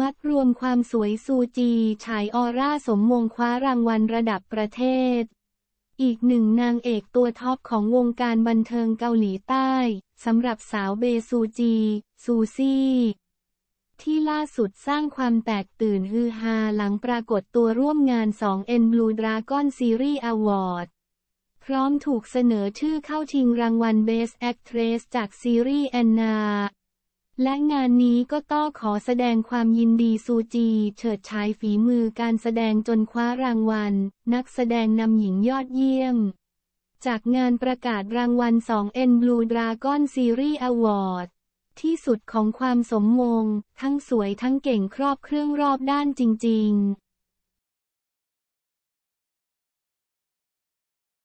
มัดรวมความสวยซูจี ฉายออร่าสมมงคว้ารางวัลระดับประเทศ อีกหนึ่งนางเอกตัวท็อปของวงการบันเทิงเกาหลีใต้สำหรับสาวเบซูจี ซูซี่ ที่ล่าสุดสร้างความแตกตื่นฮือฮาหลังปรากฏตัวร่วมงาน 2N Blue Dragon Series Award พร้อมถูกเสนอชื่อเข้าชิงรางวัล Best Actress จากซีรีส์แอนนาและงานนี้ก็ต้องขอแสดงความยินดีซูจี เฉิดฉายฝีมือการแสดงจนคว้ารางวัล นักแสดงนำหญิงยอดเยี่ยม จากงานประกาศรางวัล 2N Blue Dragon Series Award ที่สุดของความสมมง ทั้งสวยทั้งเก่งครอบเครื่องรอบด้านจริง ๆ